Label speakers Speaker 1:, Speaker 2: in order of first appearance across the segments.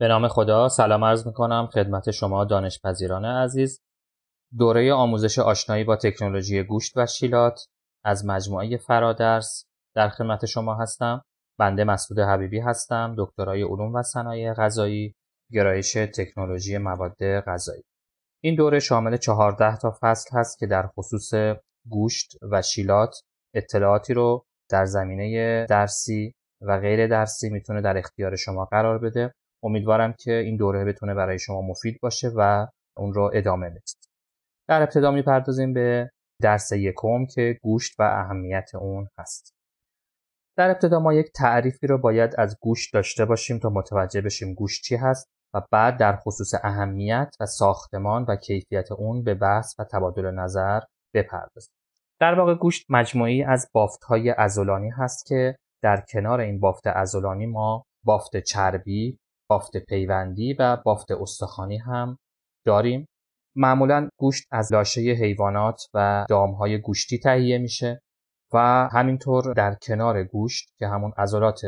Speaker 1: به نام خدا سلام عرض می کنم خدمت شما دانشپذیران عزیز دوره آموزش آشنایی با تکنولوژی گوشت و شیلات از مجموعه فرادرس در خدمت شما هستم بنده مسعود حبیبی هستم دکترای علوم و صنایع غذایی گرایش تکنولوژی مواد غذایی این دوره شامل 14 تا فصل هست که در خصوص گوشت و شیلات اطلاعاتی رو در زمینه درسی و غیر درسی میتونه در اختیار شما قرار بده امیدوارم که این دوره بتونه برای شما مفید باشه و اون رو ادامه بدید در ابتدا میپردازیم به درس یکم که گوشت و اهمیت اون هست در ابتدا ما یک تعریفی رو باید از گوشت داشته باشیم تا متوجه بشیم گوشت چی هست و بعد در خصوص اهمیت و ساختمان و کیفیت اون به بحث و تبادل نظر بپردازیم در واقع گوشت مجموعی از بافت های ازولانی هست که در کنار این بافت ازولانی ما بافت چربی، بافت پیوندی و بافت استخوانی هم داریم معمولا گوشت از لاشه حیوانات و دامهای گوشتی تهیه میشه و همینطور در کنار گوشت که همون عضلات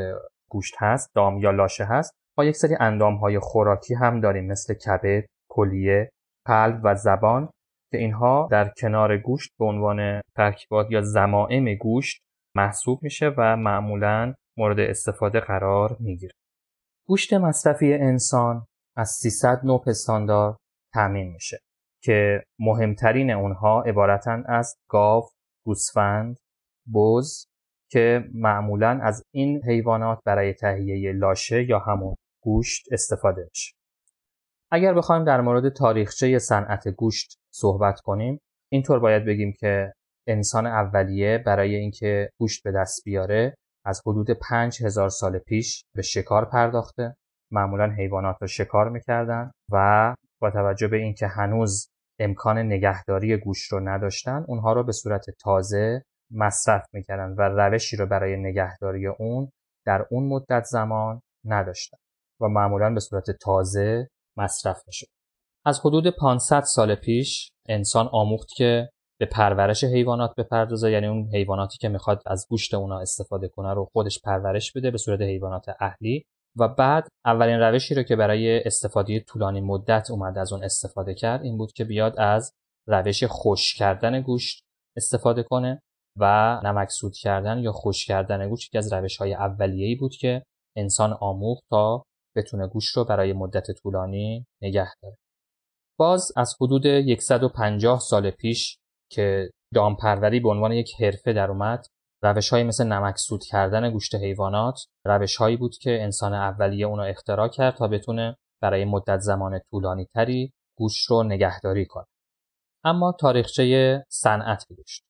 Speaker 1: گوشت هست دام یا لاشه هست با یک سری اندام های خوراکی هم داریم مثل کبد، کلیه، قلب و زبان که اینها در کنار گوشت به عنوان ترکیبات یا زمائم گوشت محسوب میشه و معمولا مورد استفاده قرار میگیره. گوشت مصرفی انسان از 300 نوع پستاندار تامین میشه که مهمترین اونها عبارتن از گاو، گوسفند، بز که معمولا از این حیوانات برای تهیه لاشه یا همون گوشت استفاده میشه. اگر بخوایم در مورد تاریخچه صنعت گوشت صحبت کنیم، اینطور باید بگیم که انسان اولیه برای اینکه گوشت به دست بیاره از حدود پنج هزار سال پیش به شکار پرداخته معمولا حیوانات را شکار میکردن و با توجه به اینکه هنوز امکان نگهداری گوش رو نداشتن اونها رو به صورت تازه مصرف میکردن و روشی رو برای نگهداری اون در اون مدت زمان نداشتن و معمولا به صورت تازه مصرف میشد از حدود 500 سال پیش انسان آموخت که به پرورش حیوانات بپردازه یعنی اون حیواناتی که میخواد از گوشت اونا استفاده کنه رو خودش پرورش بده به صورت حیوانات اهلی و بعد اولین روشی رو که برای استفاده طولانی مدت اومد از اون استفاده کرد این بود که بیاد از روش خوش کردن گوشت استفاده کنه و نمک سود کردن یا خوش کردن گوشت که از روش های اولیه‌ای بود که انسان آموخت تا بتونه گوشت رو برای مدت طولانی نگه داره. باز از حدود 150 سال پیش که دامپروری به عنوان یک حرفه در اومد روش های مثل نمک سود کردن گوشت حیوانات روش هایی بود که انسان اولیه اونو اختراع کرد تا بتونه برای مدت زمان طولانی تری گوشت رو نگهداری کنه اما تاریخچه صنعت گوشت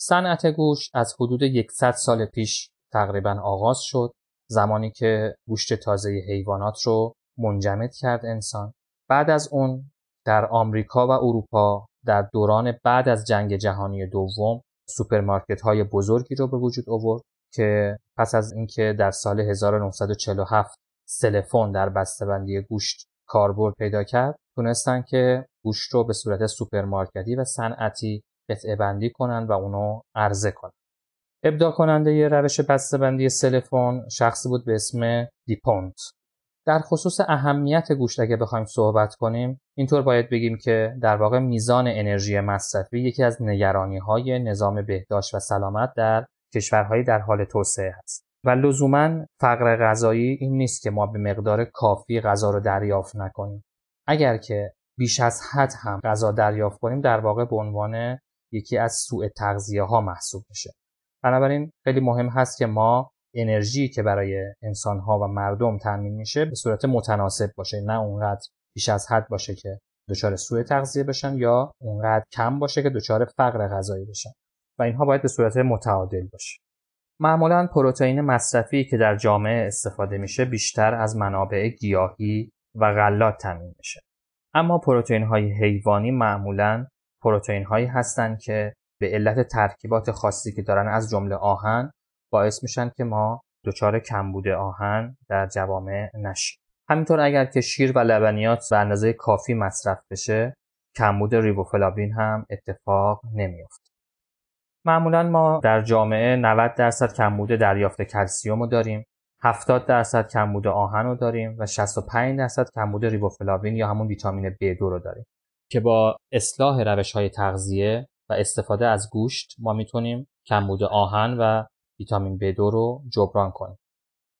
Speaker 1: صنعت گوشت از حدود 100 سال پیش تقریبا آغاز شد زمانی که گوشت تازه حیوانات رو منجمد کرد انسان بعد از اون در آمریکا و اروپا در دوران بعد از جنگ جهانی دوم سوپرمارکت های بزرگی رو به وجود آورد که پس از اینکه در سال 1947 سلفون در بسته‌بندی گوشت کاربرد پیدا کرد تونستن که گوشت رو به صورت سوپرمارکتی و صنعتی قطعه بندی کنن و اونو عرضه کنن ابداع کننده ی روش بسته‌بندی سلفون شخصی بود به اسم دیپونت در خصوص اهمیت گوشت اگه بخوایم صحبت کنیم اینطور باید بگیم که در واقع میزان انرژی مصرفی یکی از نگرانی های نظام بهداشت و سلامت در کشورهایی در حال توسعه است و لزوما فقر غذایی این نیست که ما به مقدار کافی غذا رو دریافت نکنیم اگر که بیش از حد هم غذا دریافت کنیم در واقع به عنوان یکی از سوء تغذیه ها محسوب میشه بنابراین خیلی مهم هست که ما انرژی که برای انسانها و مردم تامین میشه به صورت متناسب باشه نه اونقدر بیش از حد باشه که دچار سوء تغذیه بشن یا اونقدر کم باشه که دچار فقر غذایی بشن و اینها باید به صورت متعادل باشه معمولا پروتئین مصرفی که در جامعه استفاده میشه بیشتر از منابع گیاهی و غلات تامین میشه اما پروتئین های حیوانی معمولا پروتئین هایی هستند که به علت ترکیبات خاصی که دارن از جمله آهن باعث میشن که ما دچار کمبود آهن در جوامع نشیم همینطور اگر که شیر و لبنیات به اندازه کافی مصرف بشه کمبود ریبوفلاوین هم اتفاق نمیافته معمولا ما در جامعه 90 درصد کمبود دریافت کلسیوم رو داریم 70 درصد کمبود آهن رو داریم و 65 درصد کمبود ریبوفلاوین یا همون ویتامین B2 رو داریم که با اصلاح روش های تغذیه و استفاده از گوشت ما میتونیم کمبود آهن و ویتامین B2 رو جبران کنیم.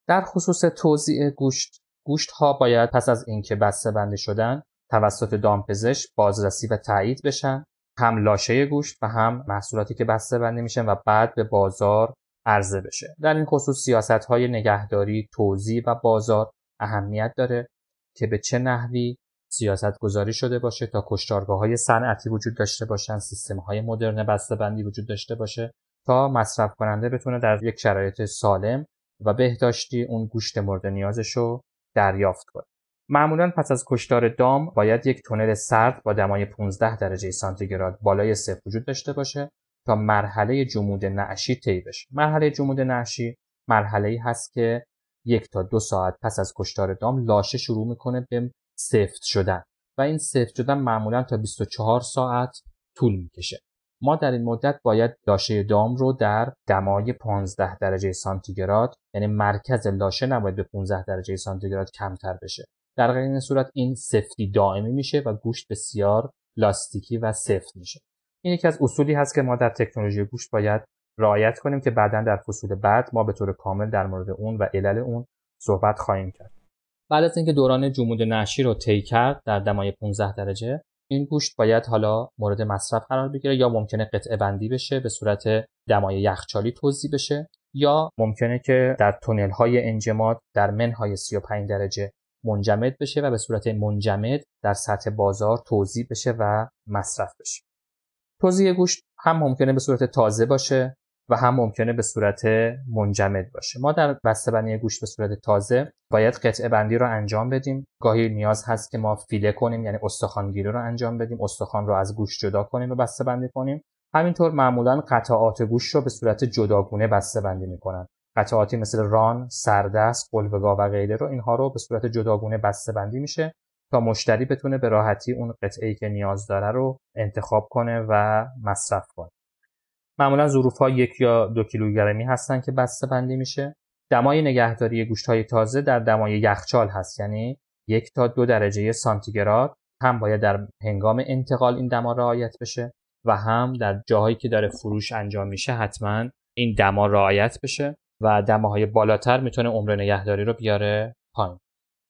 Speaker 1: در خصوص توزیع گوشت گوشت ها باید پس از اینکه بسته بندی شدن توسط دامپزشک بازرسی و تایید بشن هم لاشه گوشت و هم محصولاتی که بسته بندی میشن و بعد به بازار عرضه بشه در این خصوص سیاست های نگهداری توزیع و بازار اهمیت داره که به چه نحوی سیاست گذاری شده باشه تا کشتارگاه های صنعتی وجود داشته باشن سیستم های مدرن بسته بندی وجود داشته باشه تا مصرف کننده بتونه در یک شرایط سالم و بهداشتی اون گوشت مورد نیازش رو دریافت کنه معمولا پس از کشتار دام باید یک تونل سرد با دمای 15 درجه سانتیگراد بالای صفر وجود داشته باشه تا مرحله جمود نعشی طی بشه مرحله جمود نعشی مرحله ای هست که یک تا دو ساعت پس از کشتار دام لاشه شروع میکنه به سفت شدن و این سفت شدن معمولا تا 24 ساعت طول میکشه ما در این مدت باید لاشه دام رو در دمای 15 درجه سانتیگراد یعنی مرکز لاشه نباید به 15 درجه سانتیگراد کمتر بشه در غیر این صورت این سفتی دائمی میشه و گوشت بسیار لاستیکی و سفت میشه این یکی از اصولی هست که ما در تکنولوژی گوشت باید رعایت کنیم که بعدا در فصول بعد ما به طور کامل در مورد اون و علل اون صحبت خواهیم کرد بعد از اینکه دوران جمود نشی رو طی کرد در دمای 15 درجه این گوشت باید حالا مورد مصرف قرار بگیره یا ممکنه قطعه بندی بشه به صورت دمای یخچالی توضیح بشه یا ممکنه که در تونل های انجماد در منهای 35 درجه منجمد بشه و به صورت منجمد در سطح بازار توضیح بشه و مصرف بشه. توضیح گوشت هم ممکنه به صورت تازه باشه و هم ممکنه به صورت منجمد باشه ما در بسته‌بندی گوشت به صورت تازه باید قطعه بندی رو انجام بدیم گاهی نیاز هست که ما فیله کنیم یعنی استخوانگیری رو انجام بدیم استخوان رو از گوشت جدا کنیم و بسته‌بندی کنیم همینطور معمولا قطعات گوشت رو به صورت جداگونه بندی میکنن قطعاتی مثل ران، سردست، قلبگا و غیره رو اینها رو به صورت جداگونه بندی میشه تا مشتری بتونه به راحتی اون قطعه که نیاز داره رو انتخاب کنه و مصرف کنه معمولا ظروف ها یک یا دو کیلوگرمی هستن که بسته بندی میشه دمای نگهداری گوشت های تازه در دمای یخچال هست یعنی یک تا دو درجه سانتیگراد هم باید در هنگام انتقال این دما رعایت بشه و هم در جاهایی که داره فروش انجام میشه حتما این دما رعایت بشه و دماهای بالاتر میتونه عمر نگهداری رو بیاره پایین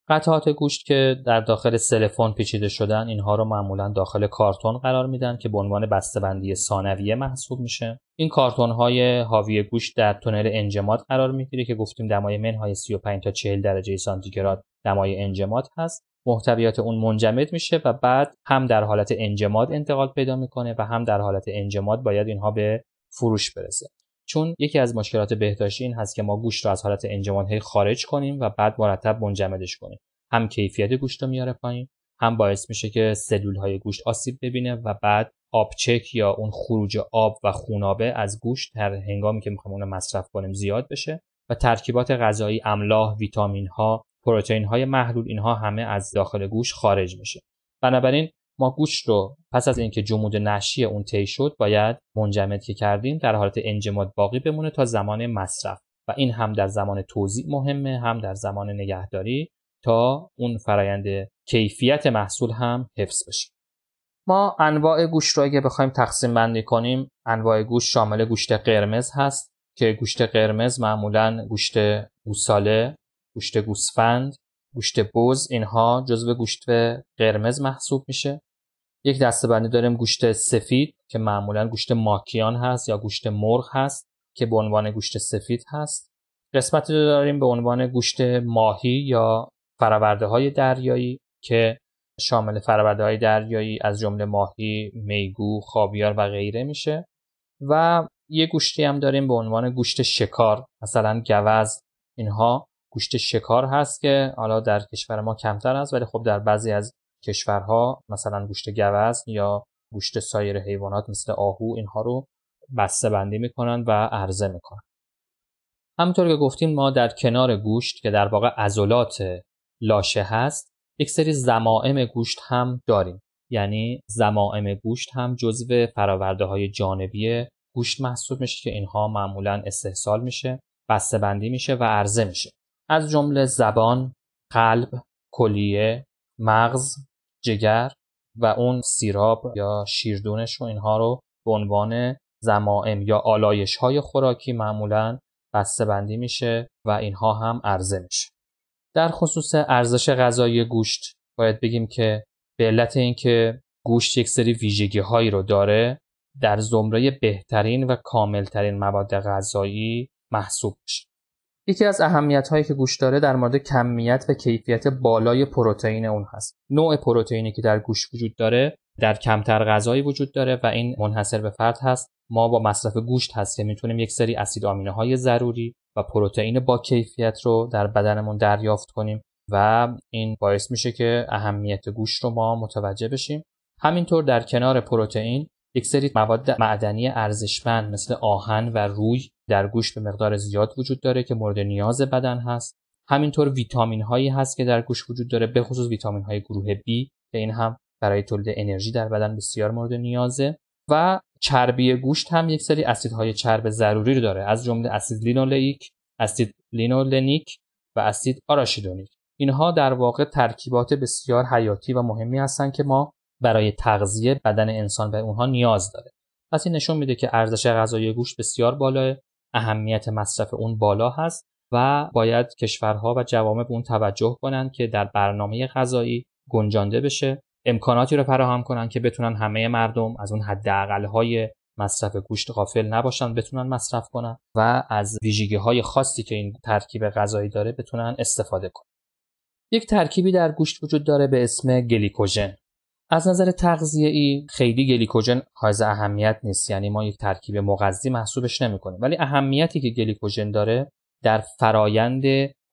Speaker 1: قطعات گوشت که در داخل سلفون پیچیده شدن اینها رو معمولا داخل کارتون قرار میدن که به عنوان بسته‌بندی ثانویه محسوب میشه این کارتون های حاوی گوشت در تونل انجماد قرار میگیره که گفتیم دمای منهای 35 تا 40 درجه سانتیگراد دمای انجماد هست محتویات اون منجمد میشه و بعد هم در حالت انجماد انتقال پیدا میکنه و هم در حالت انجماد باید اینها به فروش برسه چون یکی از مشکلات بهداشتی این هست که ما گوشت رو از حالت انجمان خارج کنیم و بعد مرتب منجمدش کنیم هم کیفیت گوشت رو میاره پایین هم باعث میشه که سلول های گوشت آسیب ببینه و بعد آبچک یا اون خروج آب و خونابه از گوشت هر هنگامی که میخوایم اون مصرف کنیم زیاد بشه و ترکیبات غذایی املاح ویتامین ها پروتئین های محلول اینها همه از داخل گوشت خارج میشه بنابراین ما گوشت رو پس از اینکه جمود نشی اون طی شد باید منجمد که کردیم در حالت انجماد باقی بمونه تا زمان مصرف و این هم در زمان توزیع مهمه هم در زمان نگهداری تا اون فرایند کیفیت محصول هم حفظ بشه ما انواع گوشت رو اگه بخوایم تقسیم بندی کنیم انواع گوشت شامل گوشت قرمز هست که گوشت قرمز معمولا گوشت گوساله گوشت گوسفند گوشت بز اینها جزو گوشت قرمز محسوب میشه یک دسته بندی داریم گوشت سفید که معمولا گوشت ماکیان هست یا گوشت مرغ هست که به عنوان گوشت سفید هست قسمتی داریم به عنوان گوشت ماهی یا فرورده های دریایی که شامل فرورده های دریایی از جمله ماهی، میگو، خاویار و غیره میشه و یه گوشتی هم داریم به عنوان گوشت شکار مثلا گوز اینها گوشت شکار هست که حالا در کشور ما کمتر است ولی خب در بعضی از کشورها مثلا گوشت گوزن یا گوشت سایر حیوانات مثل آهو اینها رو بسته بندی میکنن و عرضه میکنن همونطور که گفتیم ما در کنار گوشت که در واقع ازولات لاشه هست یک سری زمائم گوشت هم داریم یعنی زمائم گوشت هم جزو فراورده های جانبی گوشت محسوب میشه که اینها معمولا استحصال میشه بسته بندی میشه و عرضه میشه از جمله زبان، قلب، کلیه، مغز، جگر و اون سیراب یا شیردونش و اینها رو به عنوان زمائم یا آلایش های خوراکی معمولا بسته بندی میشه و اینها هم عرضه میشه. در خصوص ارزش غذایی گوشت باید بگیم که به علت اینکه گوشت یک سری ویژگی هایی رو داره در زمره بهترین و کاملترین مواد غذایی محسوب میشه. یکی از اهمیت هایی که گوش داره در مورد کمیت و کیفیت بالای پروتئین اون هست. نوع پروتئینی که در گوشت وجود داره در کمتر غذایی وجود داره و این منحصر به فرد هست. ما با مصرف گوشت هست که میتونیم یک سری اسید آمینه های ضروری و پروتئین با کیفیت رو در بدنمون دریافت کنیم و این باعث میشه که اهمیت گوشت رو ما متوجه بشیم. همینطور در کنار پروتئین یک سری مواد معدنی ارزشمند مثل آهن و روی در گوشت به مقدار زیاد وجود داره که مورد نیاز بدن هست همینطور ویتامین هایی هست که در گوشت وجود داره به خصوص ویتامین های گروه B که این هم برای تولید انرژی در بدن بسیار مورد نیازه و چربی گوشت هم یک سری اسیدهای چرب ضروری رو داره از جمله اسید لینولئیک، اسید لینولنیک و اسید آراشیدونیک اینها در واقع ترکیبات بسیار حیاتی و مهمی هستند که ما برای تغذیه بدن انسان به اونها نیاز داره پس این نشون میده که ارزش غذایی گوشت بسیار بالاه اهمیت مصرف اون بالا هست و باید کشورها و جوامع به اون توجه کنند که در برنامه غذایی گنجانده بشه امکاناتی رو فراهم کنن که بتونن همه مردم از اون های مصرف گوشت غافل نباشن بتونن مصرف کنن و از ویژگی های خاصی که این ترکیب غذایی داره بتونن استفاده کنن یک ترکیبی در گوشت وجود داره به اسم گلیکوژن از نظر ای خیلی گلیکوژن حائز اهمیت نیست یعنی ما یک ترکیب مغذی محسوبش نمیکنیم ولی اهمیتی که گلیکوژن داره در فرایند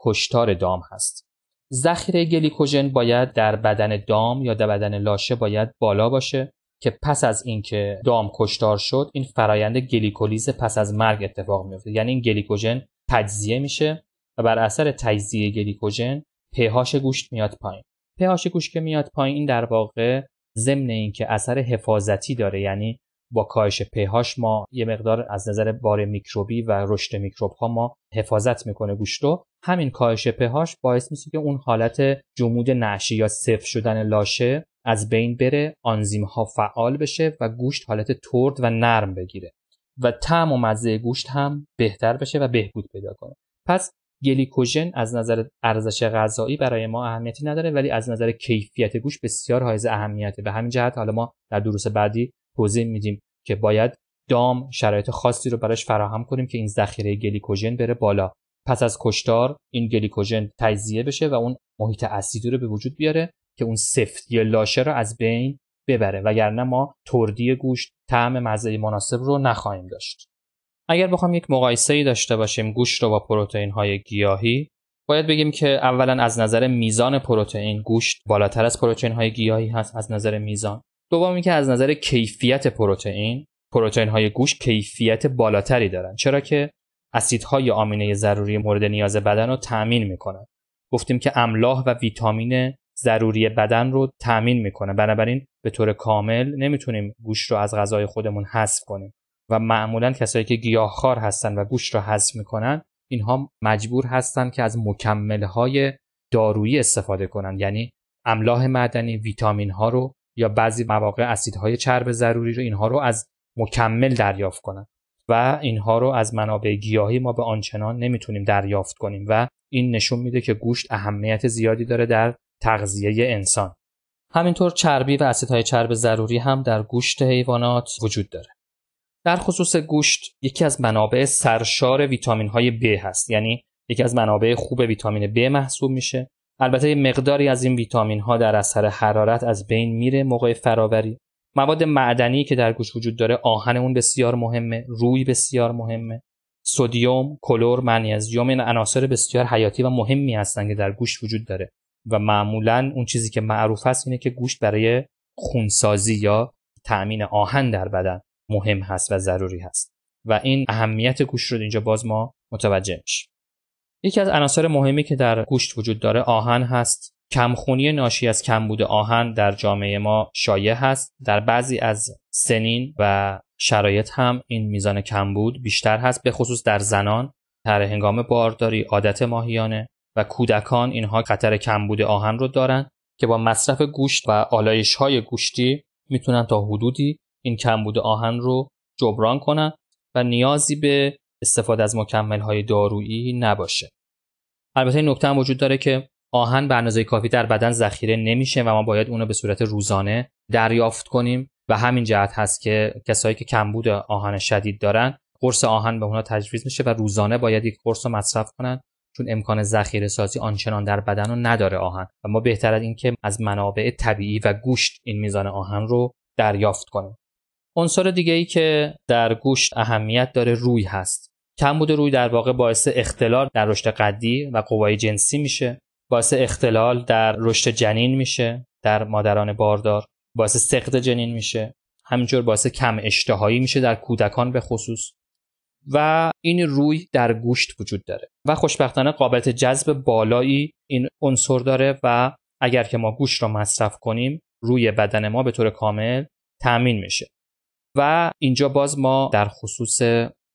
Speaker 1: کشتار دام هست ذخیره گلیکوژن باید در بدن دام یا در بدن لاشه باید بالا باشه که پس از اینکه دام کشتار شد این فرایند گلیکولیز پس از مرگ اتفاق میفته یعنی این گلیکوژن تجزیه میشه و بر اثر تجزیه گلیکوژن پهاش گوشت میاد پایین پهاش گوشت که میاد پایین در واقع ضمن اینکه اثر حفاظتی داره یعنی با کاهش پهاش ما یه مقدار از نظر بار میکروبی و رشد میکروب ها ما حفاظت میکنه گوشت رو همین کاهش پهاش باعث میشه که اون حالت جمود نشی یا صفر شدن لاشه از بین بره آنزیم ها فعال بشه و گوشت حالت ترد و نرم بگیره و طعم و مزه گوشت هم بهتر بشه و بهبود پیدا کنه پس گلیکوژن از نظر ارزش غذایی برای ما اهمیتی نداره ولی از نظر کیفیت گوش بسیار حائز اهمیته به همین جهت حالا ما در دروس بعدی توضیح میدیم که باید دام شرایط خاصی رو براش فراهم کنیم که این ذخیره گلیکوژن بره بالا پس از کشتار این گلیکوژن تجزیه بشه و اون محیط اسیدی رو به وجود بیاره که اون سفت یا لاشه رو از بین ببره وگرنه ما تردی گوشت طعم مزه مناسب رو نخواهیم داشت اگر بخوام یک مقایسه ای داشته باشیم گوشت رو با پروتئین های گیاهی باید بگیم که اولا از نظر میزان پروتئین گوشت بالاتر از پروتئین های گیاهی هست از نظر میزان دوم که از نظر کیفیت پروتئین پروتئین های گوشت کیفیت بالاتری دارن چرا که اسیدهای آمینه ضروری مورد نیاز بدن رو تامین میکنن گفتیم که املاح و ویتامین ضروری بدن رو تامین میکنه بنابراین به طور کامل نمیتونیم گوشت رو از غذای خودمون حذف کنیم و معمولا کسایی که گیاهخوار هستند و گوشت را هضم میکنن اینها مجبور هستند که از مکمل های دارویی استفاده کنند یعنی املاح معدنی ویتامین ها رو یا بعضی مواقع اسیدهای چرب ضروری رو اینها رو از مکمل دریافت کنند و اینها رو از منابع گیاهی ما به آنچنان نمیتونیم دریافت کنیم و این نشون میده که گوشت اهمیت زیادی داره در تغذیه انسان همینطور چربی و اسیدهای چرب ضروری هم در گوشت حیوانات وجود داره در خصوص گوشت یکی از منابع سرشار ویتامین های B هست یعنی یکی از منابع خوب ویتامین B محسوب میشه البته مقداری از این ویتامین ها در اثر حرارت از بین میره موقع فراوری مواد معدنی که در گوشت وجود داره آهن اون بسیار مهمه روی بسیار مهمه سودیوم کلور منیزیم این عناصر بسیار حیاتی و مهمی هستند که در گوشت وجود داره و معمولا اون چیزی که معروف است اینه که گوشت برای خونسازی یا تامین آهن در بدن مهم هست و ضروری هست و این اهمیت گوشت رو اینجا باز ما متوجه میشیم یکی از عناصر مهمی که در گوشت وجود داره آهن هست کمخونی ناشی از کمبود آهن در جامعه ما شایع هست در بعضی از سنین و شرایط هم این میزان کمبود بیشتر هست به خصوص در زنان در هنگام بارداری عادت ماهیانه و کودکان اینها خطر کمبود آهن رو دارند که با مصرف گوشت و آلایش های گوشتی میتونن تا حدودی این کمبود آهن رو جبران کنن و نیازی به استفاده از مکمل دارویی نباشه. البته این نکته هم وجود داره که آهن به اندازه کافی در بدن ذخیره نمیشه و ما باید اون رو به صورت روزانه دریافت کنیم و همین جهت هست که کسایی که کمبود آهن شدید دارن قرص آهن به اونا تجویز میشه و روزانه باید یک قرص رو مصرف کنن چون امکان ذخیره سازی آنچنان در بدن رو نداره آهن و ما بهتر اینکه از منابع طبیعی و گوشت این میزان آهن رو دریافت کنیم عنصر دیگه ای که در گوشت اهمیت داره روی هست کمبود روی در واقع باعث اختلال در رشد قدی و قوای جنسی میشه باعث اختلال در رشد جنین میشه در مادران باردار باعث سقط جنین میشه همینجور باعث کم اشتهایی میشه در کودکان به خصوص و این روی در گوشت وجود داره و خوشبختانه قابلیت جذب بالایی این عنصر داره و اگر که ما گوشت را مصرف کنیم روی بدن ما به طور کامل تامین میشه و اینجا باز ما در خصوص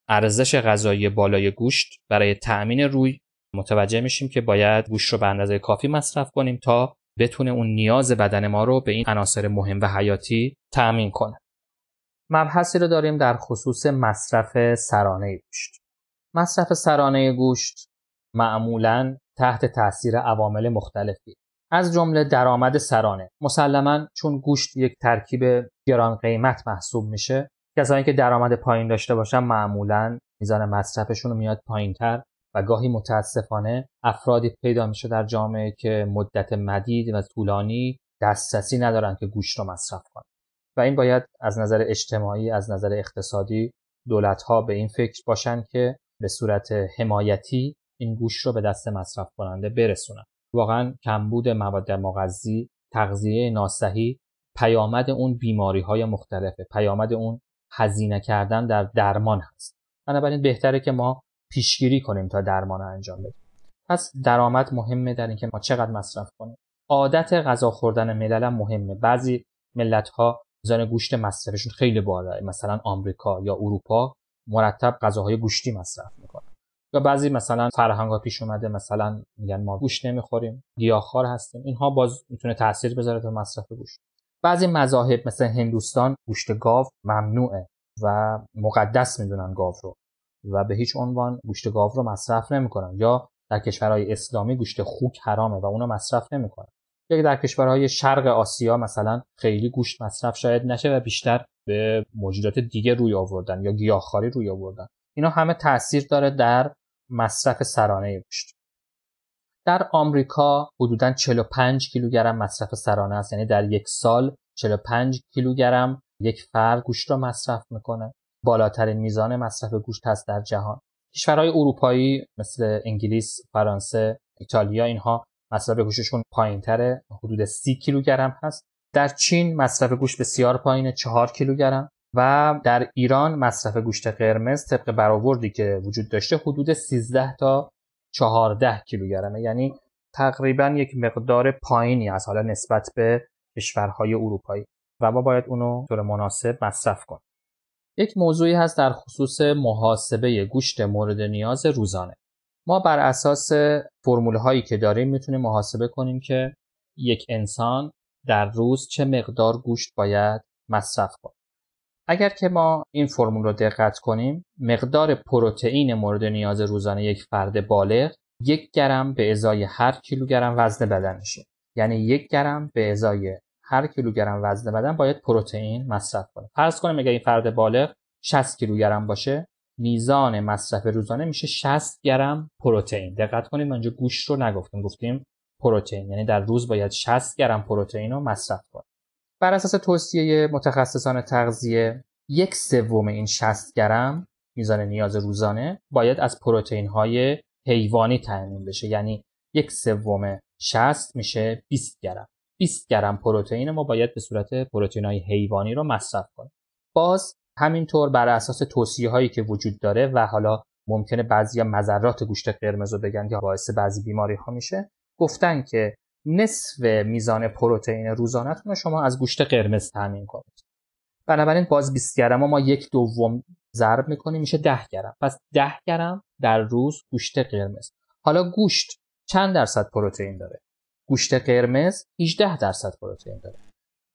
Speaker 1: ارزش غذایی بالای گوشت برای تأمین روی متوجه میشیم که باید گوشت رو به اندازه کافی مصرف کنیم تا بتونه اون نیاز بدن ما رو به این عناصر مهم و حیاتی تأمین کنه. مبحثی رو داریم در خصوص مصرف سرانه گوشت. مصرف سرانه گوشت معمولا تحت تاثیر عوامل مختلفی از جمله درآمد سرانه مسلما چون گوشت یک ترکیب گران قیمت محسوب میشه کسانی که درآمد پایین داشته باشن معمولا میزان مصرفشون رو میاد تر و گاهی متاسفانه افرادی پیدا میشه در جامعه که مدت مدید و طولانی دسترسی ندارن که گوش رو مصرف کنن و این باید از نظر اجتماعی از نظر اقتصادی دولت ها به این فکر باشن که به صورت حمایتی این گوش رو به دست مصرف کننده برسونن واقعا کمبود مواد مغذی تغذیه ناسحی پیامد اون بیماری های مختلفه پیامد اون هزینه کردن در درمان هست بنابراین بهتره که ما پیشگیری کنیم تا درمان رو انجام بدیم پس درآمد مهمه در اینکه ما چقدر مصرف کنیم عادت غذا خوردن ملل مهمه بعضی ملت ها میزان گوشت مصرفشون خیلی بالاه مثلا آمریکا یا اروپا مرتب غذاهای گوشتی مصرف میکنن یا بعضی مثلا فرهنگ ها پیش اومده مثلا میگن ما گوشت نمیخوریم گیاهخوار هستیم اینها باز میتونه تاثیر بذاره تو مصرف گوشت بعضی مذاهب مثل هندوستان گوشت گاو ممنوعه و مقدس میدونن گاو رو و به هیچ عنوان گوشت گاو رو مصرف نمیکنن یا در کشورهای اسلامی گوشت خوک حرامه و اونو مصرف نمیکنن یا در کشورهای شرق آسیا مثلا خیلی گوشت مصرف شاید نشه و بیشتر به موجودات دیگه روی آوردن یا گیاهخواری روی آوردن اینا همه تاثیر داره در مصرف سرانه گوشت در آمریکا حدودا 45 کیلوگرم مصرف سرانه است یعنی در یک سال 45 کیلوگرم یک فرد گوشت را مصرف میکنه بالاترین میزان مصرف گوشت هست در جهان کشورهای اروپایی مثل انگلیس، فرانسه، ایتالیا اینها مصرف گوشتشون پایینتره حدود 30 کیلوگرم هست در چین مصرف گوشت بسیار پایینه 4 کیلوگرم و در ایران مصرف گوشت قرمز طبق برآوردی که وجود داشته حدود 13 تا 14 کیلوگرمه یعنی تقریبا یک مقدار پایینی از حالا نسبت به کشورهای اروپایی و ما باید اونو طور مناسب مصرف کنیم یک موضوعی هست در خصوص محاسبه گوشت مورد نیاز روزانه ما بر اساس فرمول هایی که داریم میتونیم محاسبه کنیم که یک انسان در روز چه مقدار گوشت باید مصرف کنه اگر که ما این فرمول رو دقت کنیم مقدار پروتئین مورد نیاز روزانه یک فرد بالغ یک گرم به ازای هر کیلوگرم وزن بدنشه یعنی یک گرم به ازای هر کیلوگرم وزن بدن باید پروتئین مصرف کنه فرض کنیم اگر این فرد بالغ 60 کیلوگرم باشه میزان مصرف روزانه میشه 60 گرم پروتئین دقت کنیم اونجا اینجا گوشت رو نگفتیم گفتیم پروتئین یعنی در روز باید 60 گرم پروتئین رو مصرف کنیم بر اساس توصیه متخصصان تغذیه یک سوم این 60 گرم میزان نیاز روزانه باید از پروتئین های حیوانی تعمین بشه یعنی یک سوم 60 میشه 20 گرم 20 گرم پروتئین ما باید به صورت پروتئین های حیوانی رو مصرف کنیم باز همینطور بر اساس توصیه هایی که وجود داره و حالا ممکنه بعضی مذرات گوشت قرمز رو بگن که باعث بعضی بیماری ها میشه گفتن که نصف میزان پروتئین روزانهتون رو شما از گوشت قرمز تامین کنید بنابراین باز 20 گرم ما یک دوم ضرب میکنیم میشه 10 گرم پس 10 گرم در روز گوشت قرمز حالا گوشت چند درصد پروتئین داره گوشت قرمز 18 درصد پروتئین داره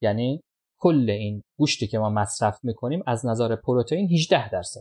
Speaker 1: یعنی کل این گوشتی که ما مصرف میکنیم از نظر پروتئین 18 درصد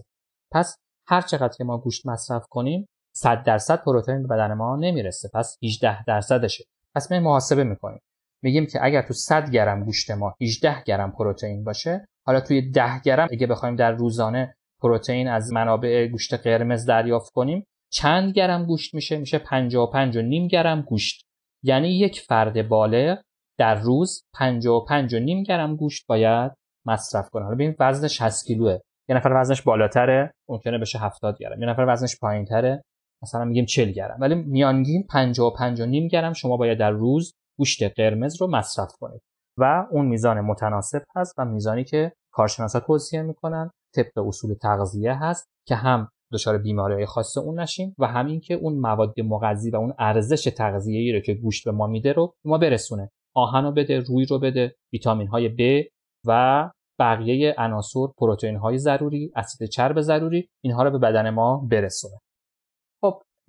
Speaker 1: پس هر چقدر که ما گوشت مصرف کنیم 100 درصد پروتئین به بدن ما نمیرسه پس 18 درصدشه پس ما محاسبه میکنیم میگیم که اگر تو 100 گرم گوشت ما 18 گرم پروتئین باشه حالا توی 10 گرم اگه بخوایم در روزانه پروتئین از منابع گوشت قرمز دریافت کنیم چند گرم گوشت میشه میشه 55 و نیم گرم گوشت یعنی یک فرد بالغ در روز 55 و نیم گرم گوشت باید مصرف کنه حالا ببین وزنش 60 کیلوه یه نفر وزنش بالاتره ممکنه بشه 70 گرم یه نفر وزنش پایینتره مثلا میگیم 40 گرم ولی میانگین 55 و نیم گرم شما باید در روز گوشت قرمز رو مصرف کنید و اون میزان متناسب هست و میزانی که کارشناسا توصیه میکنن طبق اصول تغذیه هست که هم دچار بیماری خاص اون نشیم و همین که اون مواد مغذی و اون ارزش ای رو که گوشت به ما میده رو ما برسونه آهن رو بده روی رو بده ویتامین های ب و بقیه عناصر پروتئین های ضروری اسید چرب ضروری اینها رو به بدن ما برسونه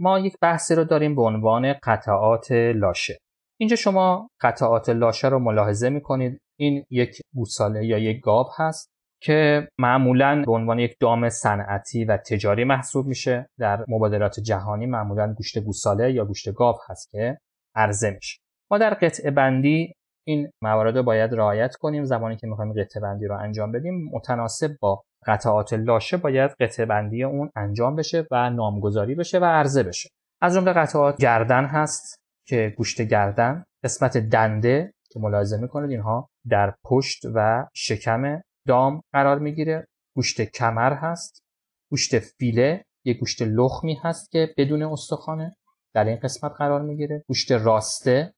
Speaker 1: ما یک بحثی رو داریم به عنوان قطعات لاشه اینجا شما قطعات لاشه رو ملاحظه میکنید این یک گوساله یا یک گاب هست که معمولا به عنوان یک دام صنعتی و تجاری محسوب میشه در مبادلات جهانی معمولا گوشت گوساله یا گوشت گاب هست که عرضه میشه ما در قطعه بندی این موارد رو باید رعایت کنیم زمانی که میخوایم قطعه بندی رو انجام بدیم متناسب با قطعات لاشه باید قطعه بندی اون انجام بشه و نامگذاری بشه و عرضه بشه از جمله قطعات گردن هست که گوشت گردن قسمت دنده که ملاحظه میکنید اینها در پشت و شکم دام قرار میگیره گوشت کمر هست گوشت فیله یه گوشت لخمی هست که بدون استخوانه در این قسمت قرار میگیره گوشت راسته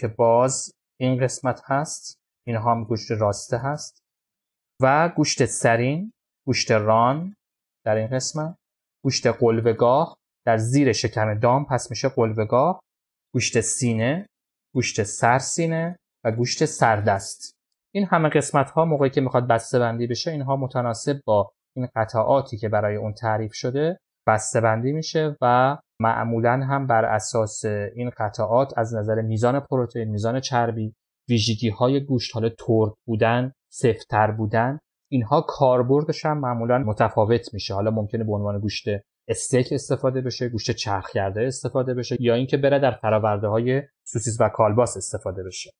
Speaker 1: که باز این قسمت هست اینها هم گوشت راسته هست و گوشت سرین گوشت ران در این قسمت گوشت قلوگاه در زیر شکم دام پس میشه قلوگاه گوشت سینه گوشت سرسینه و گوشت سردست این همه قسمت ها موقعی که میخواد بسته بندی بشه اینها متناسب با این قطعاتی که برای اون تعریف شده بسته بندی میشه و معمولا هم بر اساس این قطعات از نظر میزان پروتئین، میزان چربی، ویژگی های گوشت حال ترد بودن، سفتر بودن اینها کاربردش هم معمولا متفاوت میشه حالا ممکنه به عنوان گوشت استیک استفاده بشه گوشت کرده استفاده بشه یا اینکه بره در فراورده های سوسیس و کالباس استفاده بشه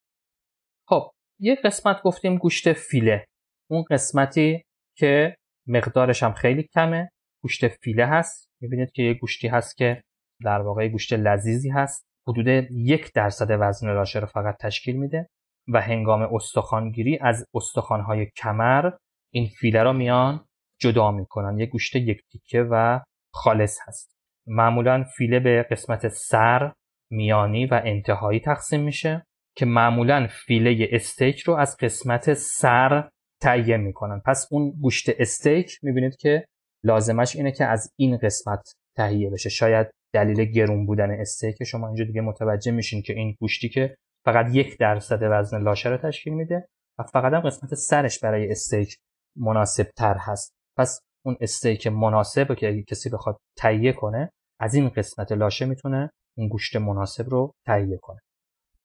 Speaker 1: خب یک قسمت گفتیم گوشت فیله اون قسمتی که مقدارش هم خیلی کمه گوشت فیله هست میبینید که یه گوشتی هست که در واقع گوشت لذیذی هست حدود یک درصد وزن لاشه رو فقط تشکیل میده و هنگام استخوانگیری از استخوانهای کمر این فیله رو میان جدا میکنن یه گوشت یک تیکه و خالص هست معمولا فیله به قسمت سر میانی و انتهایی تقسیم میشه که معمولا فیله استیک رو از قسمت سر تهیه میکنن پس اون گوشت استیک میبینید که لازمش اینه که از این قسمت تهیه بشه شاید دلیل گرون بودن استیک شما اینجا دیگه متوجه میشین که این گوشتی که فقط یک درصد وزن لاشه رو تشکیل میده و فقط هم قسمت سرش برای استیک مناسب تر هست پس اون استیک مناسب که اگه کسی بخواد تهیه کنه از این قسمت لاشه میتونه اون گوشت مناسب رو تهیه کنه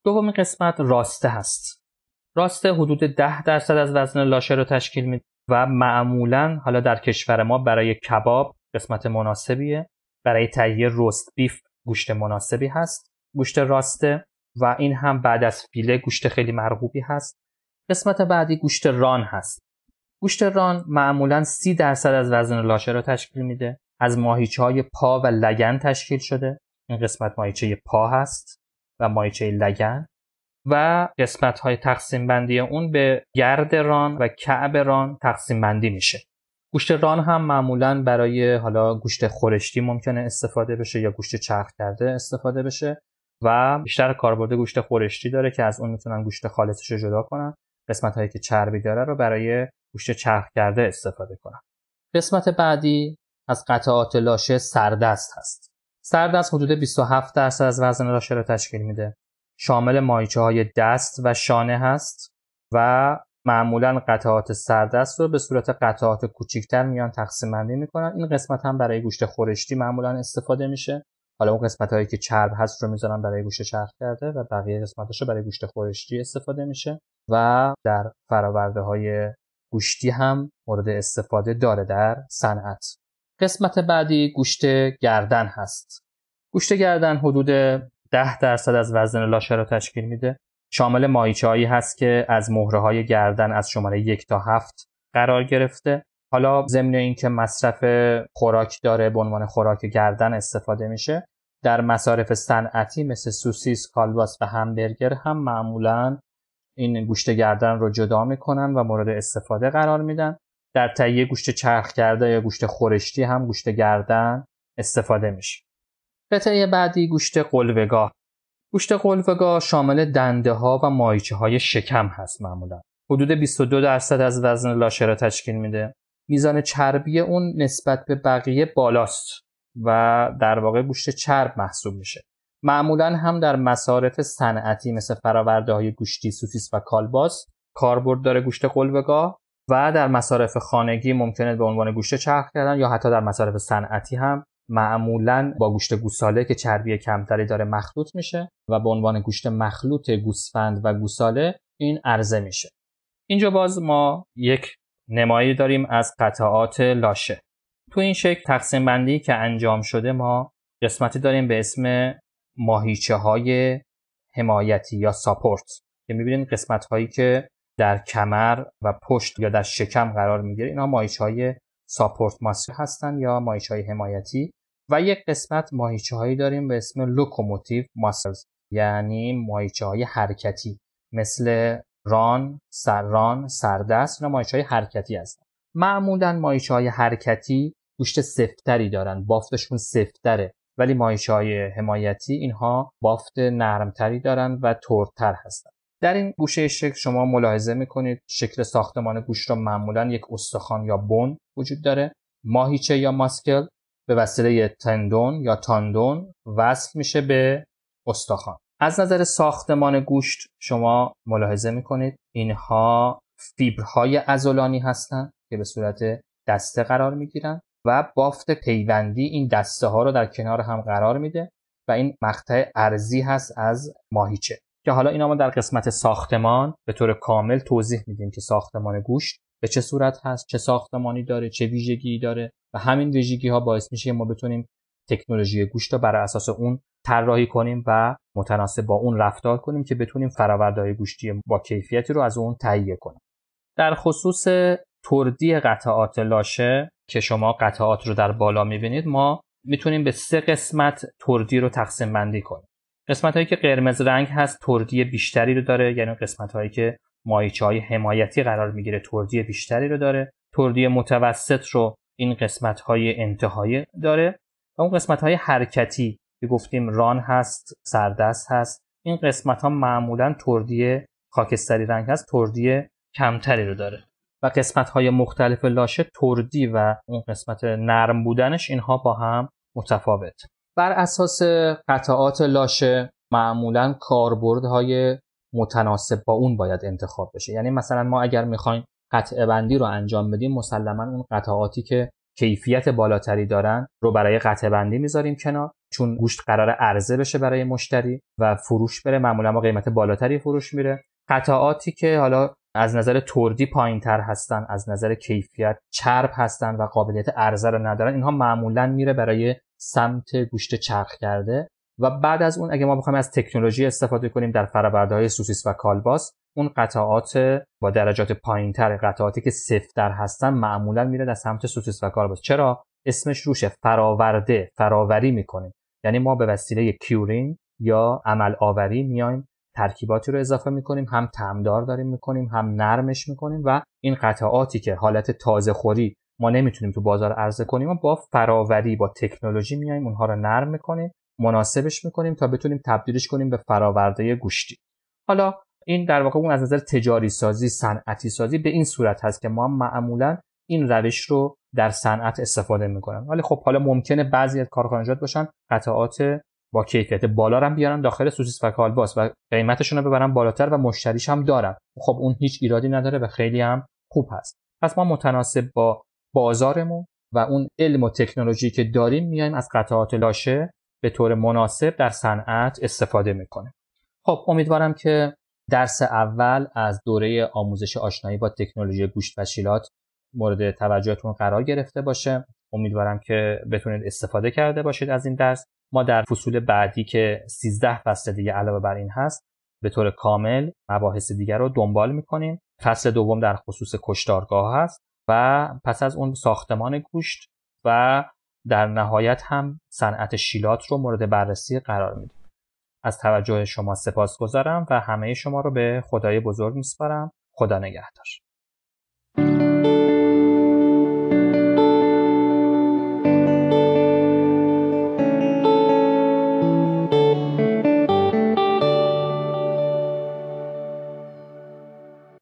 Speaker 1: دومین قسمت راسته هست راسته حدود 10 درصد از وزن لاشه رو تشکیل میده و معمولا حالا در کشور ما برای کباب قسمت مناسبیه برای تهیه رست بیف گوشت مناسبی هست گوشت راسته و این هم بعد از فیله گوشت خیلی مرغوبی هست قسمت بعدی گوشت ران هست گوشت ران معمولا 30 درصد از وزن لاشه را تشکیل میده از ماهیچه های پا و لگن تشکیل شده این قسمت ماهیچه پا هست و ماهیچه لگن و قسمت های تقسیم بندی اون به گرد ران و کعب ران تقسیم بندی میشه گوشت ران هم معمولا برای حالا گوشت خورشتی ممکنه استفاده بشه یا گوشت چرخ کرده استفاده بشه و بیشتر کاربرد گوشت خورشتی داره که از اون میتونن گوشت خالصش رو جدا کنن قسمت هایی که چربی داره رو برای گوشت چرخ کرده استفاده کنم قسمت بعدی از قطعات لاشه سردست هست سردست حدود 27 درصد از وزن لاشه را تشکیل میده شامل مایچه های دست و شانه هست و معمولا قطعات سردست رو به صورت قطعات کوچکتر میان تقسیم بندی میکنن این قسمت هم برای گوشت خورشتی معمولا استفاده میشه حالا اون قسمت هایی که چرب هست رو میذارن برای گوشت چرخ کرده و بقیه قسمتش رو برای گوشت خورشتی استفاده میشه و در فراورده های گوشتی هم مورد استفاده داره در صنعت قسمت بعدی گوشت گردن هست گوشت گردن حدود 10 درصد از وزن لاشه را تشکیل میده شامل ماهیچه‌هایی هست که از مهره های گردن از شماره یک تا هفت قرار گرفته حالا ضمن اینکه مصرف خوراک داره به عنوان خوراک گردن استفاده میشه در مصارف صنعتی مثل سوسیس، کالباس و همبرگر هم معمولا این گوشت گردن رو جدا میکنن و مورد استفاده قرار میدن در تهیه گوشت چرخ کرده یا گوشت خورشتی هم گوشت گردن استفاده میشه قطعه بعدی گوشت قلوگاه گوشت قلوگاه شامل دنده ها و مایچه های شکم هست معمولا حدود 22 درصد از وزن لاشه را تشکیل میده میزان چربی اون نسبت به بقیه بالاست و در واقع گوشت چرب محسوب میشه معمولا هم در مصارف صنعتی مثل فراورده های گوشتی سوسیس و کالباس کاربرد داره گوشت قلبگاه و در مصارف خانگی ممکنه به عنوان گوشت چرخ کردن یا حتی در مصارف صنعتی هم معمولا با گوشت گوساله که چربی کمتری داره مخلوط میشه و به عنوان گوشت مخلوط گوسفند و گوساله این عرضه میشه اینجا باز ما یک نمایی داریم از قطعات لاشه تو این شکل تقسیم بندی که انجام شده ما قسمتی داریم به اسم ماهیچه های حمایتی یا ساپورت که میبینید قسمت هایی که در کمر و پشت یا در شکم قرار میگیره اینا ماهیچه های ساپورت ماسل هستن یا ماهیچه های حمایتی و یک قسمت ماهیچه هایی داریم به اسم لوکوموتیو ماسلز یعنی ماهیچه های حرکتی مثل ران، سرران، سردست اینا ماهیچه های حرکتی هستن معمولا ماهیچه های حرکتی گوشت سفتری دارن بافتشون سفتره ولی های حمایتی اینها بافت نرمتری دارند و ترتر هستند در این گوشه شکل شما ملاحظه میکنید شکل ساختمان گوشت را معمولا یک استخوان یا بون وجود داره ماهیچه یا ماسکل به وسیله تندون یا تاندون وصل میشه به استخوان از نظر ساختمان گوشت شما ملاحظه میکنید اینها فیبرهای ازولانی هستند که به صورت دسته قرار میگیرن و بافت پیوندی این دسته ها رو در کنار هم قرار میده و این مقطع ارزی هست از ماهیچه که حالا اینا ما در قسمت ساختمان به طور کامل توضیح میدیم که ساختمان گوشت به چه صورت هست چه ساختمانی داره چه ویژگی داره و همین ویژگی ها باعث میشه ما بتونیم تکنولوژی گوشت رو بر اساس اون طراحی کنیم و متناسب با اون رفتار کنیم که بتونیم فرآوردهای گوشتی با کیفیتی رو از اون تهیه کنیم در خصوص تردی قطعات لاشه که شما قطعات رو در بالا میبینید ما میتونیم به سه قسمت تردی رو تقسیم بندی کنیم قسمت هایی که قرمز رنگ هست تردی بیشتری رو داره یعنی قسمت هایی که مایچه های حمایتی قرار میگیره تردی بیشتری رو داره تردی متوسط رو این قسمت های انتهایی داره و اون قسمت های حرکتی که گفتیم ران هست سردست هست این قسمت ها معمولا تردی خاکستری رنگ هست تردی کمتری رو داره و قسمت های مختلف لاشه تردی و اون قسمت نرم بودنش اینها با هم متفاوت بر اساس قطعات لاشه معمولا کاربردهای متناسب با اون باید انتخاب بشه یعنی مثلا ما اگر میخوایم قطعه بندی رو انجام بدیم مسلما اون قطعاتی که کیفیت بالاتری دارن رو برای قطعه بندی میذاریم کنار چون گوشت قرار عرضه بشه برای مشتری و فروش بره معمولا با قیمت بالاتری فروش میره قطعاتی که حالا از نظر تردی پایین تر هستن از نظر کیفیت چرب هستن و قابلیت عرضه رو ندارن اینها معمولا میره برای سمت گوشت چرخ کرده و بعد از اون اگه ما بخوایم از تکنولوژی استفاده کنیم در فرآورده های سوسیس و کالباس اون قطعات با درجات پایین تر قطعاتی که سفتر در هستن معمولا میره در سمت سوسیس و کالباس چرا اسمش روشه فراورده فراوری میکنیم یعنی ما به وسیله کیورینگ یا عمل آوری میایم ترکیباتی رو اضافه میکنیم هم تمدار داریم میکنیم هم نرمش میکنیم و این قطعاتی که حالت تازه خوری ما نمیتونیم تو بازار عرضه کنیم و با فراوری با تکنولوژی میایم اونها رو نرم میکنیم مناسبش میکنیم تا بتونیم تبدیلش کنیم به فراورده گوشتی حالا این در واقع اون از نظر تجاری سازی صنعتی سازی به این صورت هست که ما معمولا این روش رو در صنعت استفاده میکنن ولی خب حالا ممکنه بعضی از کارخانجات باشن قطعات با کیفیت بالا هم بیارن داخل سوسیس و کالباس و قیمتشون رو ببرن بالاتر و مشتریش هم دارن خب اون هیچ ایرادی نداره و خیلی هم خوب هست پس ما متناسب با بازارمون و اون علم و تکنولوژی که داریم میایم از قطعات لاشه به طور مناسب در صنعت استفاده میکنه خب امیدوارم که درس اول از دوره آموزش آشنایی با تکنولوژی گوشت و شیلات مورد توجهتون قرار گرفته باشه امیدوارم که بتونید استفاده کرده باشید از این درس ما در فصول بعدی که 13 فصل دیگه علاوه بر این هست به طور کامل مباحث دیگر رو دنبال میکنیم فصل دوم در خصوص کشتارگاه هست و پس از اون ساختمان گوشت و در نهایت هم صنعت شیلات رو مورد بررسی قرار میدیم از توجه شما سپاس گذارم و همه شما رو به خدای بزرگ میسپارم خدا نگهدار